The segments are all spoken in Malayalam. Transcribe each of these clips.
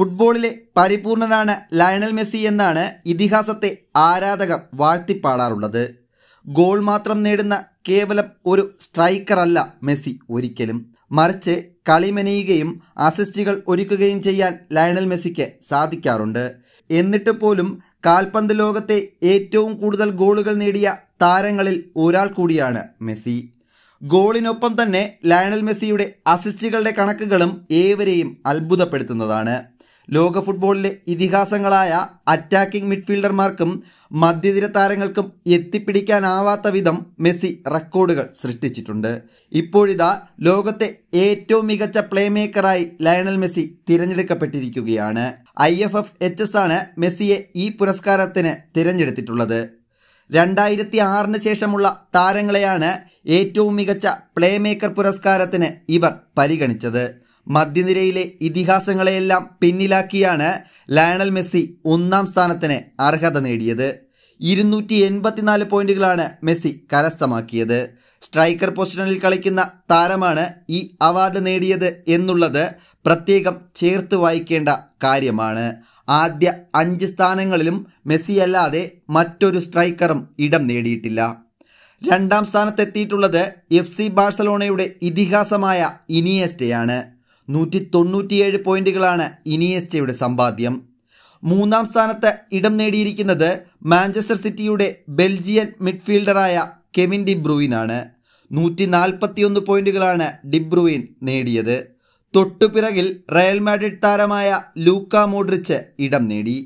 ഫുട്ബോളിലെ പരിപൂർണനാണ് ലയണൽ മെസ്സി എന്നാണ് ഇതിഹാസത്തെ ആരാധകർ വാഴ്ത്തിപ്പാടാറുള്ളത് ഗോൾ മാത്രം നേടുന്ന കേവലം ഒരു സ്ട്രൈക്കറല്ല മെസ്സി ഒരിക്കലും മറിച്ച് കളിമെനയുകയും അസിസ്റ്റുകൾ ഒരുക്കുകയും ചെയ്യാൻ ലയണൽ മെസ്സിക്ക് സാധിക്കാറുണ്ട് എന്നിട്ട് പോലും കാൽപന്ത് ലോകത്തെ ഏറ്റവും കൂടുതൽ ഗോളുകൾ നേടിയ താരങ്ങളിൽ ഒരാൾ കൂടിയാണ് മെസ്സി ഗോളിനൊപ്പം തന്നെ ലയണൽ മെസ്സിയുടെ അസിസ്റ്റുകളുടെ കണക്കുകളും ഏവരെയും അത്ഭുതപ്പെടുത്തുന്നതാണ് ലോക ഫുട്ബോളിലെ ഇതിഹാസങ്ങളായ അറ്റാക്കിംഗ് മിഡ്ഫീൽഡർമാർക്കും മധ്യതിര താരങ്ങൾക്കും എത്തിപ്പിടിക്കാനാവാത്ത വിധം മെസ്സി റെക്കോർഡുകൾ സൃഷ്ടിച്ചിട്ടുണ്ട് ഇപ്പോഴിതാ ലോകത്തെ ഏറ്റവും മികച്ച പ്ലേ മേക്കറായി ലയണൽ മെസ്സി തിരഞ്ഞെടുക്കപ്പെട്ടിരിക്കുകയാണ് I F F H S ആണ് മെസ്സിയെ ഈ പുരസ്കാരത്തിന് തിരഞ്ഞെടുത്തിട്ടുള്ളത് രണ്ടായിരത്തി ആറിന് ശേഷമുള്ള താരങ്ങളെയാണ് ഏറ്റവും മികച്ച പ്ലേ മേക്കർ പുരസ്കാരത്തിന് ഇവർ പരിഗണിച്ചത് മധ്യനിരയിലെ ഇതിഹാസങ്ങളെയെല്ലാം പിന്നിലാക്കിയാണ് ലയണൽ മെസ്സി ഒന്നാം സ്ഥാനത്തിന് അർഹത നേടിയത് ഇരുന്നൂറ്റി എൺപത്തിനാല് പോയിന്റുകളാണ് മെസ്സി കരസ്ഥമാക്കിയത് സ്ട്രൈക്കർ പൊസിഷനിൽ കളിക്കുന്ന താരമാണ് ഈ അവാർഡ് നേടിയത് എന്നുള്ളത് പ്രത്യേകം ചേർത്ത് വായിക്കേണ്ട കാര്യമാണ് ആദ്യ അഞ്ച് സ്ഥാനങ്ങളിലും മെസ്സി അല്ലാതെ മറ്റൊരു സ്ട്രൈക്കറും ഇടം നേടിയിട്ടില്ല രണ്ടാം സ്ഥാനത്തെത്തിയിട്ടുള്ളത് എഫ് സി ബാഴ്സലോണയുടെ ഇതിഹാസമായ ആണ് നൂറ്റി തൊണ്ണൂറ്റിയേഴ് പോയിന്റുകളാണ് ഇനിയസ്റ്റയുടെ സമ്പാദ്യം മൂന്നാം സ്ഥാനത്ത് ഇടം നേടിയിരിക്കുന്നത് മാഞ്ചസ്റ്റർ സിറ്റിയുടെ ബെൽജിയൻ മിഡ്ഫീൽഡറായ കെവിൻ ഡിബ്രൂയിനാണ് നൂറ്റി നാൽപ്പത്തിയൊന്ന് പോയിന്റുകളാണ് ഡിബ്രൂയിൻ നേടിയത് തൊട്ടുപിറകിൽ റയൽ മാഡ്രിഡ് താരമായ ലൂക്ക മോഡ്രിച്ച് ഇടം നേടി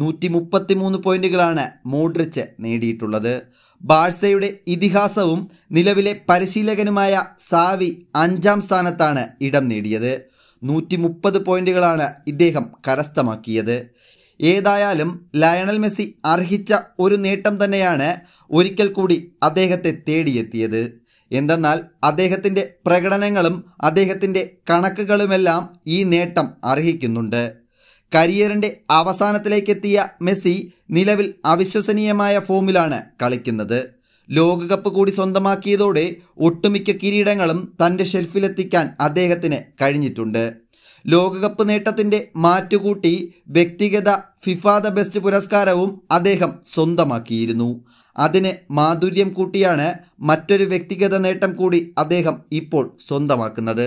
നൂറ്റി മുപ്പത്തിമൂന്ന് പോയിന്റുകളാണ് മോഡ്രിച്ച് നേടിയിട്ടുള്ളത് ബാഴ്സയുടെ ഇതിഹാസവും നിലവിലെ പരിശീലകനുമായ സാവി അഞ്ചാം സ്ഥാനത്താണ് ഇടം നേടിയത് നൂറ്റി മുപ്പത് പോയിന്റുകളാണ് ഇദ്ദേഹം കരസ്ഥമാക്കിയത് ഏതായാലും ലയണൽ മെസ്സി അർഹിച്ച ഒരു നേട്ടം തന്നെയാണ് ഒരിക്കൽ കൂടി അദ്ദേഹത്തെ തേടിയെത്തിയത് എന്തെന്നാൽ അദ്ദേഹത്തിൻ്റെ പ്രകടനങ്ങളും അദ്ദേഹത്തിൻ്റെ കണക്കുകളുമെല്ലാം ഈ നേട്ടം അർഹിക്കുന്നുണ്ട് കരിയറിൻ്റെ അവസാനത്തിലേക്കെത്തിയ മെസ്സി നിലവിൽ അവിശ്വസനീയമായ ഫോമിലാണ് കളിക്കുന്നത് ലോകകപ്പ് കൂടി സ്വന്തമാക്കിയതോടെ ഒട്ടുമിക്ക കിരീടങ്ങളും തൻ്റെ ഷെൽഫിലെത്തിക്കാൻ അദ്ദേഹത്തിന് കഴിഞ്ഞിട്ടുണ്ട് ലോകകപ്പ് നേട്ടത്തിൻ്റെ മാറ്റുകൂട്ടി വ്യക്തിഗത ഫിഫ ദ ബെസ്റ്റ് പുരസ്കാരവും അദ്ദേഹം സ്വന്തമാക്കിയിരുന്നു അതിന് മാധുര്യം കൂട്ടിയാണ് മറ്റൊരു വ്യക്തിഗത നേട്ടം കൂടി അദ്ദേഹം ഇപ്പോൾ സ്വന്തമാക്കുന്നത്